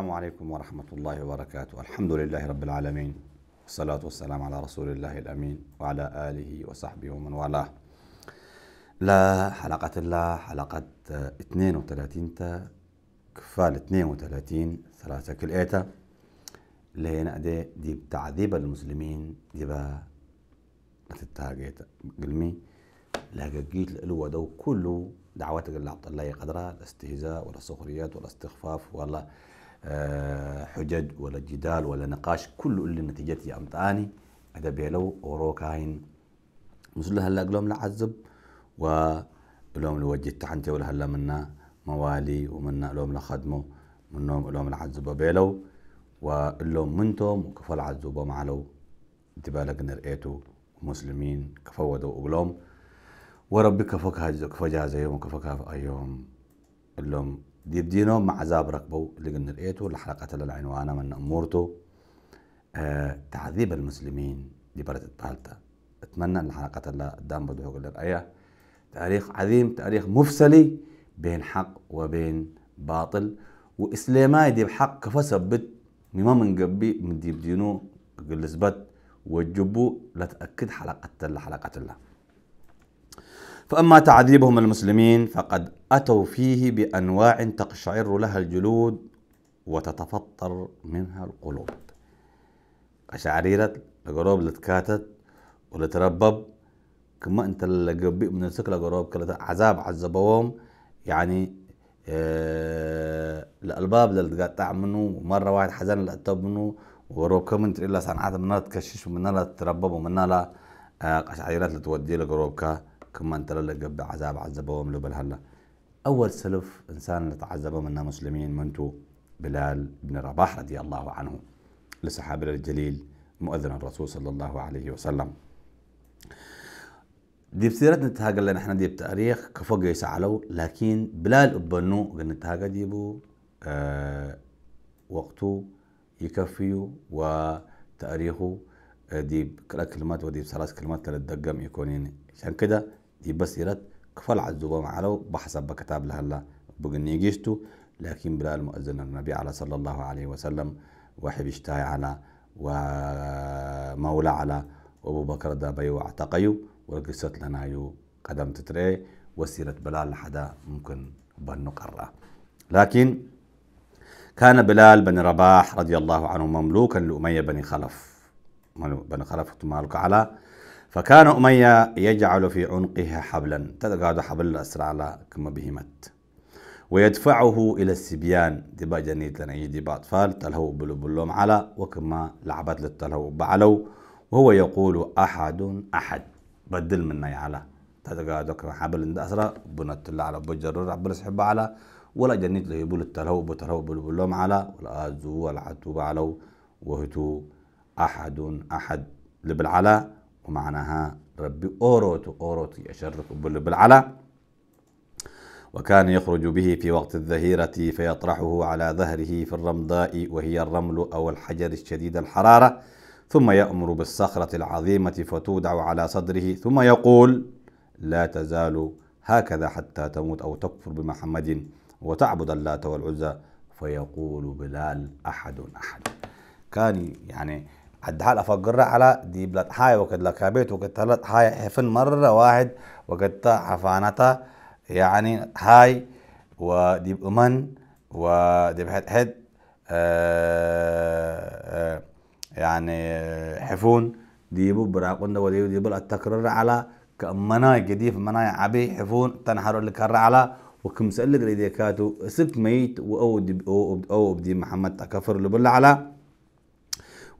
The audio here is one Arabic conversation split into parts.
السلام عليكم ورحمة الله وبركاته الحمد لله رب العالمين والصلاة والسلام على رسول الله الأمين وعلى آله وصحبه ومن والاه لا حلقة الله حلقة 32 تا كفال 32 ثلاثة كل ايتا هي أدي دي تعذيب المسلمين ديبا نتتاقيت قلمي لاقيت الألوة دو كله دعواتك اللي عبد الله قدرها الاستهزاء والاستخريات والاستخفاف والله آه، حجج ولا جدال ولا نقاش كل اللي نتيجتي أمتاني هذا بيلو وروكاين مثل هلا قلهم و ولهم لوجه تحنتي ولا هلا منا موالي ومنا لهم لخدمه منهم لهم العزب بيلو ولهم منتم وكفل عذب معلو تبالك نرئيتو مسلمين كفودوا أقلهم وربك كفك هاجز كفجازيهم وكفك أيهم اللهم ديب دينو مع عذاب ركبو اللي قلنا لقيته اللي حرقت من أمورته آه تعذيب المسلمين دي بردت بالتا أتمنى اللي حرقت له قدام بده يقول الآية تاريخ عظيم تاريخ مفصلي بين حق وبين باطل وإسلاماي دي بحق كفسبت مما من قبي من دي بدينو قلسبت وجبو لتأكد حلقة الله حلقة الله فأما تعذيبهم المسلمين فقد أتوا فيه بأنواع تقشعر لها الجلود وتتفطر منها القلوب قشعريرة القلوب اللي تكاتت تربب كما انت اللي من السكلة قلوب عذاب عذبوهم يعني آه الألباب اللي تقطع منه مرة واحد حزن اللي قطب منه وروب إلا صنعات منها تكشش ومنها تربب ومنها قشعريرات آه، اللي تودي لقروبك كما انت قبل عذاب عذبهم له بالهلا اول سلف انسان اللي تعذبه منا مسلمين منتو بلال بن رباح رضي الله عنه لصحابنا الجليل مؤذن الرسول صلى الله عليه وسلم دي بسيرتنا تهاجا لنا احنا دي بتاريخ كفوق يسعلو لكن بلال ابنو قلنا تهاجا ديبو أه وقته يكفيو وتاريخه آه، ديب كلمات وديب ثلاث كلمات كانت دقم يكونين عشان كده يبصيرت كفل عزوبة معلو بحسب بكتاب لهلا بقني جيشتو لكن بلا المؤذن النبي على صلى الله عليه وسلم وحب اشتاي على ومولى على وابو بكر دا بيو اعتقيو ولقصت لنا يو قدم تتري وسيرة بلال لحدا ممكن بنو قرة لكن كان بلال بن رباح رضي الله عنه مملوكا لأمية بن خلف بن خلف تمالك على فكان أمية يجعل في عنقها حبلا تدقاد حبل الأسرع كما بهمت ويدفعه إلى السبيان دبا جنيت لنا يدي باطفال تلهو بلوم على وكما لعبت للتلهو بعلو وهو يقول أحد أحد بدل منا على تدقاد كما حبل الأسرع بنت على بجر عبر سحب على ولا جنيت له يبول التلهو بتلهو بلوم على ولا أزو ولا عتوب علو وهتو أحد أحد على ومعناها ربي أوروت أوروت يشرك بل بالعلا وكان يخرج به في وقت الظهيرة فيطرحه على ظهره في الرمضاء وهي الرمل أو الحجر الشديد الحرارة ثم يأمر بالصخرة العظيمة فتودع على صدره ثم يقول لا تزال هكذا حتى تموت أو تكفر بمحمد وتعبد اللات والعزى فيقول بلال أحد أحد كان يعني عد حال افجرها على دي بلاد حاي وقد لكابيت وقد تلات حاي حفن مرة واحد وقد حفانتا يعني حاي ودي بأمن ودي بحد حد آه، آه، يعني حفون دي براقون دو دي بل التكرر على كمناي جديف مناي عبي حفون تنحر اللي كرر على وكم سألك لديكاتو سبت ميت وأو دي أو, أو, أو بدي محمد تكفر اللي بل على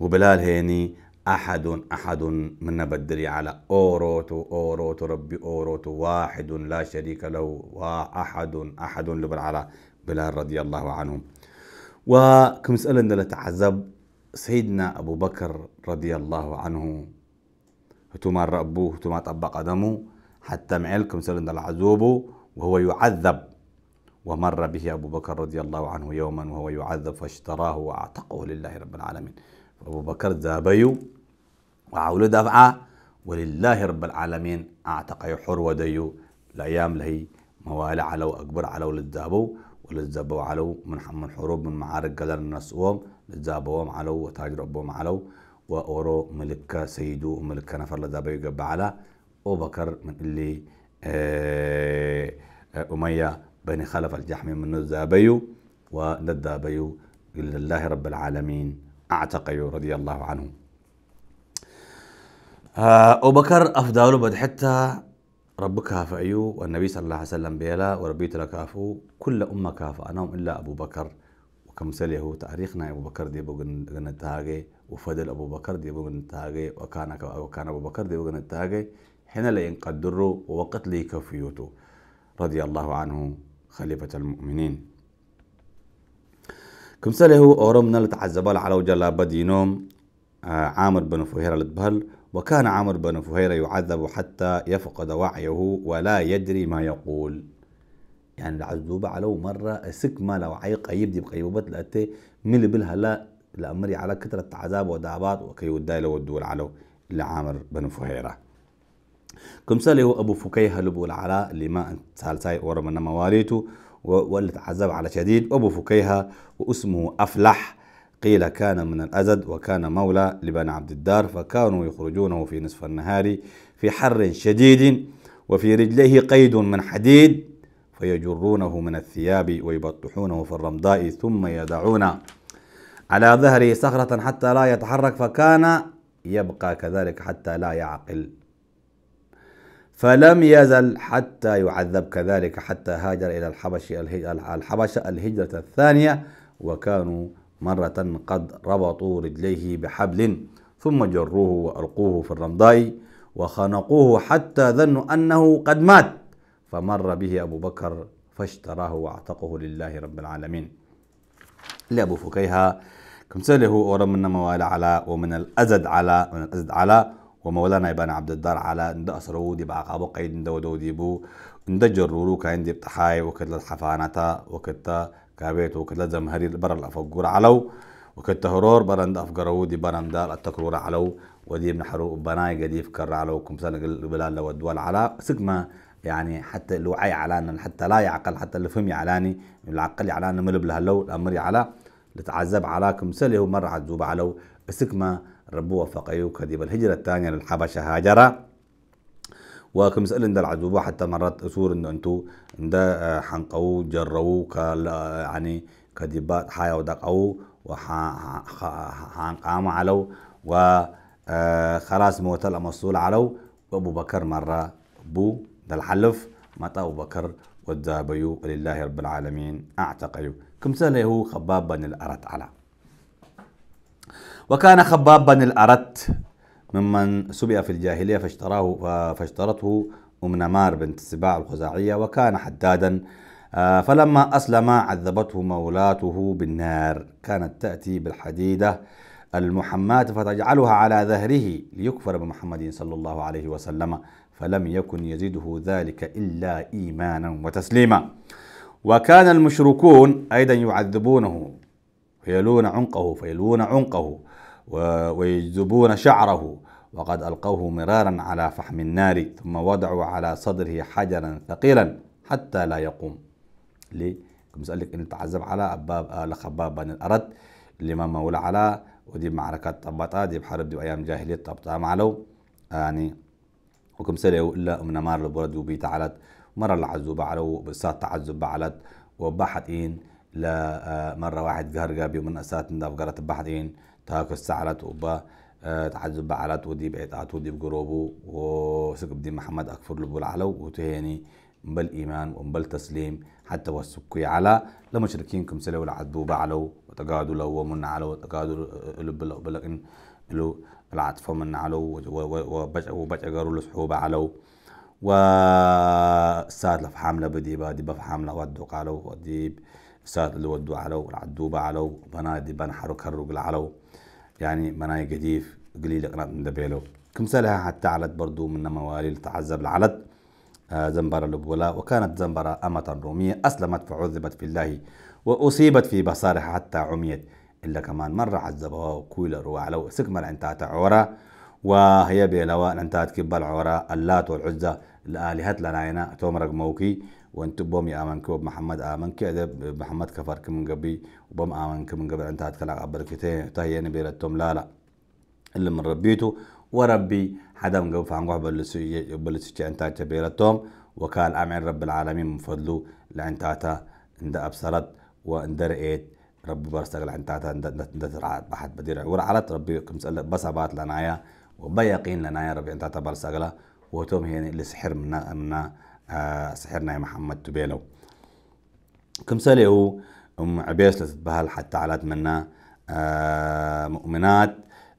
وبلال هيني أحد أحد من بدري على أوروتو أوروتو ربي أوروتو واحد لا شريك له وأحد أحد لبر على بلال رضي الله عنه وكم سألنا لتعذب سيدنا أبو بكر رضي الله عنه هتما ربوه هتما طبق دمه حتى معلكم سألنا العذوب وهو يعذب ومر به أبو بكر رضي الله عنه يوما وهو يعذب فاشتراه وأعتقه لله رب العالمين أبو بكر دابيو وعولو دفعة ولله رب العالمين أعتقى حر وديو الأيام لهي موالي على أكبر على للدابو وللزابو علو من من حروب من معارك قدر نسوهم للزابوهم علو وتاج ربهم علو وأورو ملك سيدو وملك نفر لدابيو قبع على أبو بكر من اللي آه، أمية بني خلف الجحمي من الزابيو وندابيو لله رب العالمين أعتقه رضي الله عنه آه، أبو بكر أفضل بد حتى ربك هفأيو والنبي صلى الله عليه وسلم بيلا وربيت لك أفو كل أمة كافأنهم إلا أبو بكر وكمثل هو تاريخنا أبو بكر دي بغن التاغي وفضل أبو بكر دي بغن التاغي وكان وكان أبو بكر دي بغن التاغي حين لا ينقدروا ووقت لي كفيوتو رضي الله عنه خليفة المؤمنين سالي هو أورمنا لتعزبال على جلا بدينوم آه، عامر بن فهيرة لتبهل وكان عامر بن فهيرة يعذب حتى يفقد وعيه ولا يدري ما يقول يعني العذوبة على مرة سك ما لو عيق دي بقيبوبة لأتي ملي بالها لا لأمري على كثرة عذاب ودابات وكي الدايلة والدول على لعامر بن فهيرة سالي هو أبو فكيه لبو العلاء لما سالساي ورمنا مواريته وولت عذاب على شديد أبو فكيها واسمه أفلح قيل كان من الأزد وكان مولى لبن عبد الدار فكانوا يخرجونه في نصف النهار في حر شديد وفي رجليه قيد من حديد فيجرونه من الثياب ويبطحونه في الرمضاء ثم يدعون على ظهره صخرة حتى لا يتحرك فكان يبقى كذلك حتى لا يعقل فلم يزل حتى يعذب كذلك حتى هاجر إلى الحبش الحبشة الهجرة الثانية وكانوا مرة قد ربطوا رجليه بحبل ثم جروه وألقوه في الرمضاء وخنقوه حتى ظنوا أنه قد مات فمر به أبو بكر فاشتراه واعتقه لله رب العالمين لأبو فكيها كم سأله أورا من موال على ومن الأزد على من الأزد على ومولانا ابن عبد الدار على ند أسرو دي بقى أبو قيد ند ودو ديبو ند جرورو كان دي بتحاي وكتلا الحفانتا وكتا كابيت وكتلا زمهري برا الأفقور علو وكتا هرور برند ند أفقرو دي برا ند التكرور علو ودي من حرو بناي قد يفكر علو سنة البلاد والدول على سكما يعني حتى لو عي على حتى لا يعقل حتى اللي فهم يعلاني العقل على ملبل لهلو الأمر على لتعذب على كمسلي ومر عذوب علو سكما ربو وفق أيوك هذه بالهجرة الثانية للحبشة هاجرة وكم سأل إن العذوبة حتى مرات أصور إنه أنتو إن ده حنقو جرو كلا آه، يعني كديبات حياة ودقو حنقام علو وخلاص آه، موت مصول علو أبو بكر مرة بو ده الحلف متى أبو بكر والذابيو لله رب العالمين أعتقيو كم سأل هو خباب بن الأرت على وكان خباب بن الأرت ممن سبئ في الجاهلية فاشتراه فاشترته أم نمار بنت السباع الخزاعية وكان حدادا آه، فلما أسلم عذبته مولاته بالنار كانت تأتي بالحديدة المحماة فتجعلها على ظهره ليكفر بمحمد صلى الله عليه وسلم فلم يكن يزيده ذلك إلا إيمانا وتسليما وكان المشركون أيضا يعذبونه فيلون عنقه فيلون عنقه ويجذبون شعره وقد ألقوه مرارا على فحم النار ثم وضعوا على صدره حجرا ثقيلا حتى لا يقوم لي كم سألك أن تعذب على أباب لخباب بن الأرد اللي ما مولى على ودي معركة طبطا دي بحرب دي أيام جاهلية طبطا معلو يعني وكم سألوا إلا من مار البرد وبيت على مرة العزوبة على وبسات تعذب على وبحت إين لا آه، مرة واحد قهر قابي من أسات من قرت بحت إين تاك السعرت وبا آه، تعذب بعلت ودي بعتات ودي بجروبه وسك بدي محمد أكفر لبو العلو وتهاني بل إيمان وبل تسليم حتى وسكي على لمشركينكم سلو العذبوا بعلو وتقادوا لو ومن على وتقادوا لب بلقن له العطف من على علو وبجأ قاروا لصحوبة على وسات لف حاملة بدي ديبة بف حاملة ودو قالوا وديب سات اللي ودو على العدوبة على بنا ديبان حرو كروق العلو يعني مناي قديف قليل قرات من دبيلو سالها حتى علت برضو من موالي تعذب العلت آه، زنبرة لبولا وكانت زنبرة أمة رومية أسلمت فعذبت في الله وأصيبت في بصارها حتى عميت إلا كمان مرة عذبها وكويل روا على سكمل انتات عورة وهي بيلوا انتات كبال عورة اللات والعزة الآلهة لنا تومرق موكي وانت بوم يا آمن كوب محمد آمن كده محمد كفر من قبي وبوم آمن من قبل أنت هتكلم قبل كتير تهيأني بيرتهم لا لا اللي من ربيته وربي حدا من قبل فانقوح بلسي أنت توم وكان امين رب العالمين من فضله لانتاتا عند أبصرت وعند رأيت ربي برسك لعنتاتا عند ترعى بحد بدير ورعلت ربي كمسألة بصبات لنايا وبيقين لنايا ربي أنتاتا برسك له وتوم هي اللي سحر منا منا سحرنا يا محمد تبيلو كم سالي هو أم عبيس لتتبهل حتى على منا آه، مؤمنات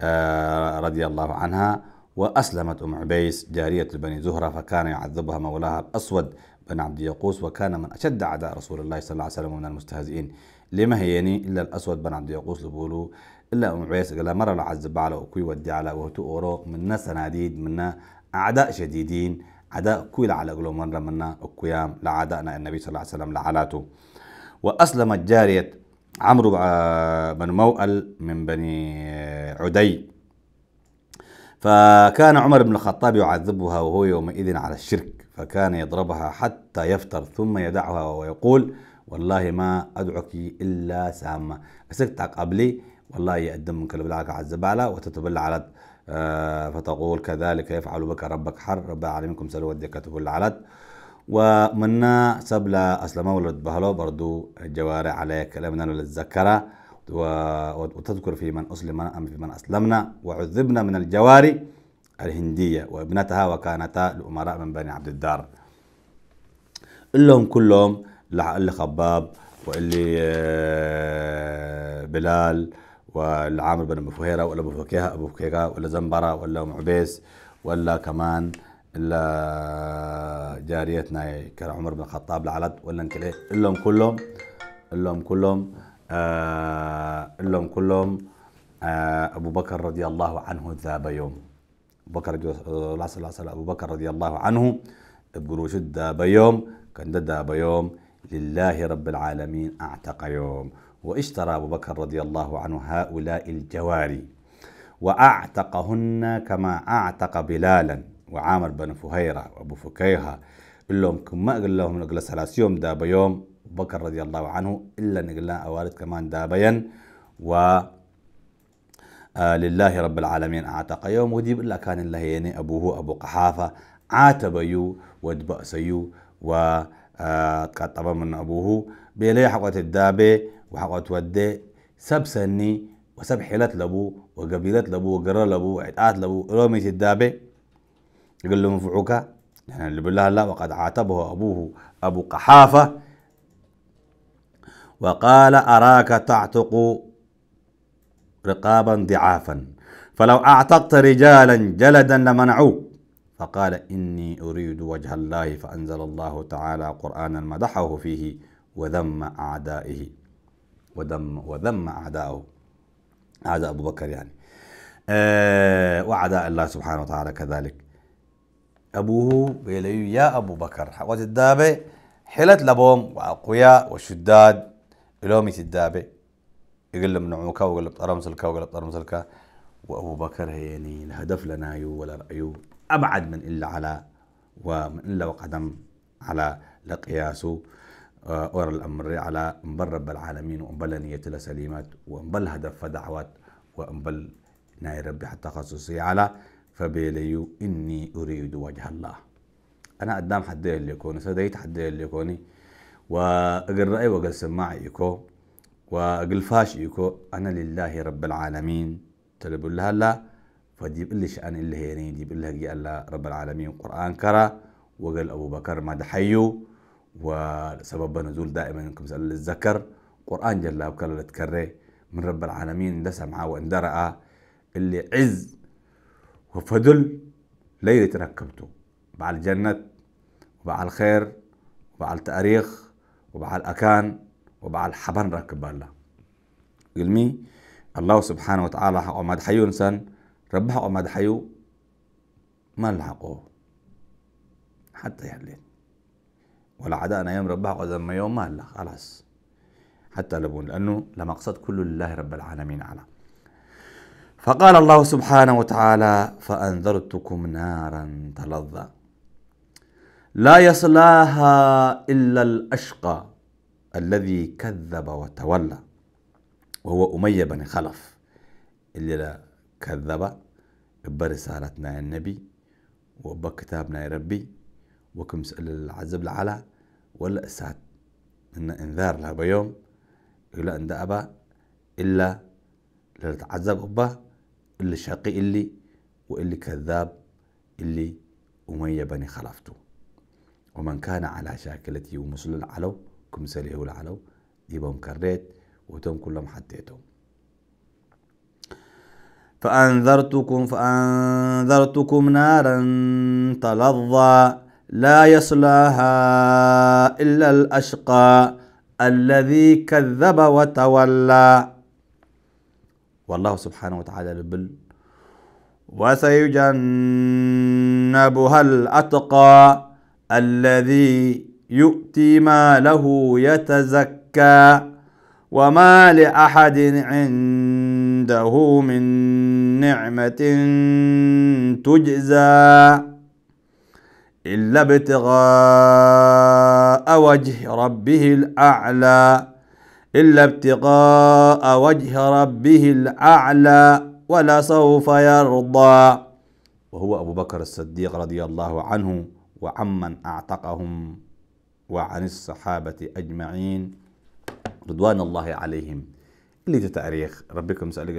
آه، رضي الله عنها وأسلمت أم عبيس جارية بني زهرة فكان يعذبها مولاها الأسود بن عبد يقوس وكان من أشد أعداء رسول الله صلى الله عليه وسلم من المستهزئين لما يعني إلا الأسود بن عبد يقوس لبولو إلا أم عبيس قال مرة لعذب على أكوي ودي على وهتو أورو من ناديد من أعداء شديدين عدا كويل على قلو من رمنا القيام لعداءنا النبي صلى الله عليه وسلم لعلاته وأسلمت جارية عمرو آه، بن موأل من بني آه، عدي فكان عمر بن الخطاب يعذبها وهو يومئذ على الشرك فكان يضربها حتى يفتر ثم يدعها ويقول والله ما أدعك إلا سامة أسكتك قبلي والله يقدم من كلب العلك على الزبالة وتتبلى على آه، فتقول كذلك يفعل بك ربك حر رب العالمين سلوى الدكة كل علت ومنا سبلا أسلم ولد بهلو برضو الجوارع عليك لمن للذكرة وتذكر في من أسلم أم في من أسلمنا وعذبنا من الجواري الهندية وابنتها وكانتا لأمراء من بني عبد الدار إلهم كلهم اللي خباب واللي آه، بلال والعامر بن ابو فهيره ولا ابو فكيهه ابو فكيهه ولا زنبره ولا ام عبيس ولا كمان الا جاريتنا كان عمر بن الخطاب لعلد ولا انكلي إيه؟ لهم كلهم لهم كلهم آه لهم كلهم آه ابو بكر رضي الله عنه ذاب يوم بكر آه، الله صلى ابو بكر رضي الله عنه بقولوا شد ذاب يوم كان ذاب يوم لله رب العالمين اعتق يوم واشترى أبو بكر رضي الله عنه هؤلاء الجواري وأعتقهن كما أعتق بلالا وعامر بن فهيرة وأبو فكيهة لهم كما قال لهم نقل ثلاث يوم داب يوم بكر رضي الله عنه إلا نقل أوارد كمان دابيا و آه، لله رب العالمين أعتق يوم وديب إلا كان الله يعني أبوه أبو قحافة عاتب يو ودبأس يو وقطب آه، من أبوه بيلي حقوة الدابة وحقوت ودي سب سني وسب حيلات لبو وقبيلات لبو وقرار لبو وعتات لبو رومي الدابة يقول له مفعوكا يعني اللي بالله لا وقد عاتبه أبوه أبو قحافة وقال أراك تعتق رقابا ضعافا فلو أعتقت رجالا جلدا لمنعوك فقال إني أريد وجه الله فأنزل الله تعالى قرآنا مدحه فيه وذم أعدائه ودم وذم أعداءه أعداء أبو بكر يعني آه، وأعداء الله سبحانه وتعالى كذلك أبوه بيلي يا أبو بكر حوات الدابة حلت لبوم وأقوياء وشداد إلومي الدابة يقول لهم نعوك ويقول لهم طرمسلك ويقول لهم طرمسلك وأبو بكر يعني الهدف لنا يو أيوه ولا رأيو أبعد من إلا على ومن إلا وقدم على لقياسه أور الأمر على أنبل رب العالمين وأنبل نية سليمات وأنبل هدف دعوات وأنبل ناي ربي حتى خصوصي على فبيليو إني أريد وجه الله أنا قدام حدي اللي يكون سديت حد اللي يكوني وأقل رأي وأقل سماع يكو وأقل فاش يكو أنا لله رب العالمين تلبوا لها لا فجيب اللي شأن اللي هيني جيب لها الله رب العالمين قرآن كرا وقال أبو بكر ما دحيو وسبب نزول دائما كمثال الذكر قرآن جل وكلا تكرر من رب العالمين ده سمعه واندرأ اللي عز وفضل ليلة ركبته مع الجنة ومع الخير ومع التاريخ ومع الأكان ومع الحبن ركب الله علمي الله سبحانه وتعالى حق أمد حيو إنسان رب عماد حي ما لحقوه حتى يحلين والعداء يوم ربها ما يوم ما لا خلاص حتى لبون لانه لمقصد كل لله رب العالمين على فقال الله سبحانه وتعالى فانذرتكم نارا تلظى لا يصلاها الا الاشقى الذي كذب وتولى وهو اميه بن خلف اللي كذب برسالتنا النبي وبكتابنا يا ربي وكم العزب العلا ولا اسعد إن إنذار لها بيوم الا أن دابا إلا لتعذب أبا اللي شقي اللي واللي كذاب اللي أمية بني خلفته ومن كان على شاكلتي ومسل العلو سليه العلو يبهم كريت وتم كلهم حديتهم فأنذرتكم فأنذرتكم نارا تلظى لا يصلاها الا الاشقى الذي كذب وتولى والله سبحانه وتعالى يبل وسيجنبها الاتقى الذي يؤتي ما له يتزكى وما لاحد عنده من نعمه تجزى إلا ابتغاء وجه ربه الأعلى إلا ابتغاء وجه ربه الأعلى ولا سوف يرضى وهو أبو بكر الصديق رضي الله عنه وعمن أعتقهم وعن الصحابة أجمعين رضوان الله عليهم اللي تتاريخ ربكم سألك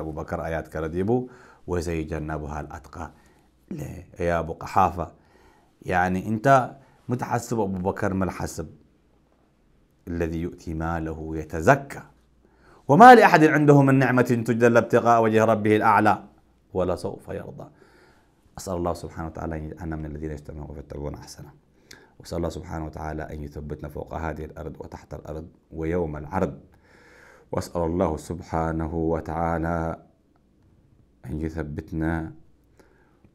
أبو بكر آيات كرديبو وزي جنبها الأتقى يا أبو قحافة يعني انت متحسب ابو بكر ما الحسب الذي يؤتي ماله يتزكى وما لاحد عنده من نعمه تجدى ابتغاء وجه ربه الاعلى ولا سوف يرضى اسال الله سبحانه وتعالى ان يجعلنا من الذين يجتمعون ويتبعون احسنه واسال الله سبحانه وتعالى ان يثبتنا فوق هذه الارض وتحت الارض ويوم العرض واسال الله سبحانه وتعالى ان يثبتنا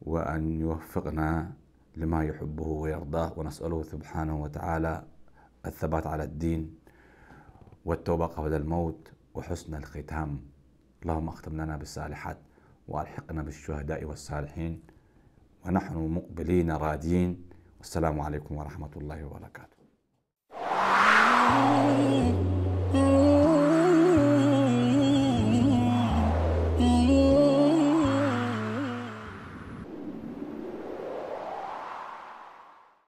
وان يوفقنا لما يحبه ويرضاه ونسأله سبحانه وتعالى الثبات على الدين والتوبة قبل الموت وحسن الختام اللهم اختم لنا بالصالحات والحقنا بالشهداء والصالحين ونحن مقبلين رادين والسلام عليكم ورحمة الله وبركاته